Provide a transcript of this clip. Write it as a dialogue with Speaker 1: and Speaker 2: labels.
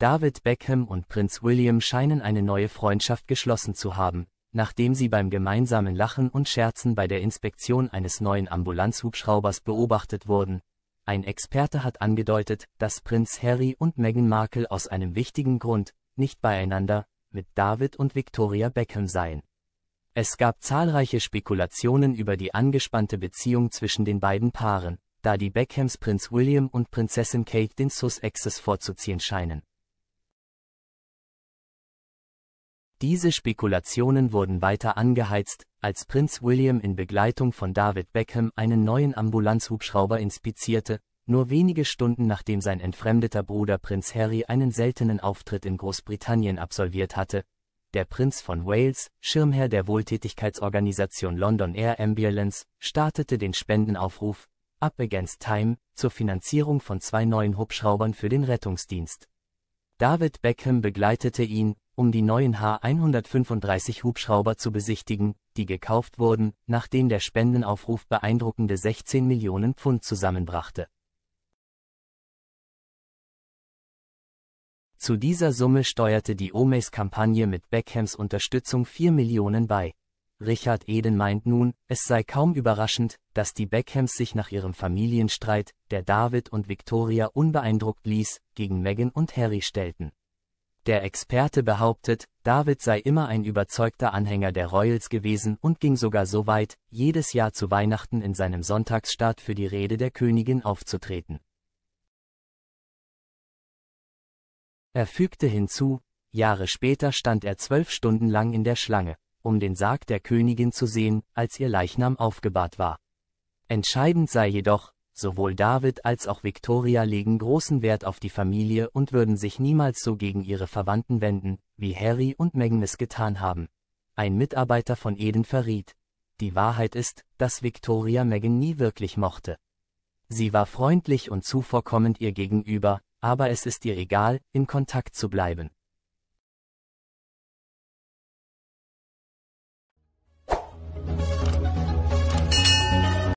Speaker 1: David Beckham und Prinz William scheinen eine neue Freundschaft geschlossen zu haben, nachdem sie beim gemeinsamen Lachen und Scherzen bei der Inspektion eines neuen Ambulanzhubschraubers beobachtet wurden. Ein Experte hat angedeutet, dass Prinz Harry und Meghan Markle aus einem wichtigen Grund nicht beieinander mit David und Victoria Beckham seien. Es gab zahlreiche Spekulationen über die angespannte Beziehung zwischen den beiden Paaren, da die Beckhams Prinz William und Prinzessin Kate den Sussexes vorzuziehen scheinen. Diese Spekulationen wurden weiter angeheizt, als Prinz William in Begleitung von David Beckham einen neuen Ambulanzhubschrauber inspizierte, nur wenige Stunden nachdem sein entfremdeter Bruder Prinz Harry einen seltenen Auftritt in Großbritannien absolviert hatte. Der Prinz von Wales, Schirmherr der Wohltätigkeitsorganisation London Air Ambulance, startete den Spendenaufruf Up Against Time zur Finanzierung von zwei neuen Hubschraubern für den Rettungsdienst. David Beckham begleitete ihn, um die neuen H135 Hubschrauber zu besichtigen, die gekauft wurden, nachdem der Spendenaufruf beeindruckende 16 Millionen Pfund zusammenbrachte.
Speaker 2: Zu dieser Summe steuerte
Speaker 1: die Omes-Kampagne mit Beckhams Unterstützung 4 Millionen bei. Richard Eden meint nun, es sei kaum überraschend, dass die Beckhams sich nach ihrem Familienstreit, der David und Victoria unbeeindruckt ließ, gegen Meghan und Harry stellten. Der Experte behauptet, David sei immer ein überzeugter Anhänger der Royals gewesen und ging sogar so weit, jedes Jahr zu Weihnachten in seinem Sonntagsstaat für die Rede der Königin aufzutreten.
Speaker 2: Er fügte hinzu,
Speaker 1: Jahre später stand er zwölf Stunden lang in der Schlange, um den Sarg der Königin zu sehen, als ihr Leichnam aufgebahrt war. Entscheidend sei jedoch, Sowohl David als auch Victoria legen großen Wert auf die Familie und würden sich niemals so gegen ihre Verwandten wenden, wie Harry und Meghan es getan haben. Ein Mitarbeiter von Eden verriet. Die Wahrheit ist, dass Victoria Meghan nie wirklich mochte. Sie war freundlich und zuvorkommend ihr gegenüber, aber es ist ihr egal, in Kontakt zu bleiben.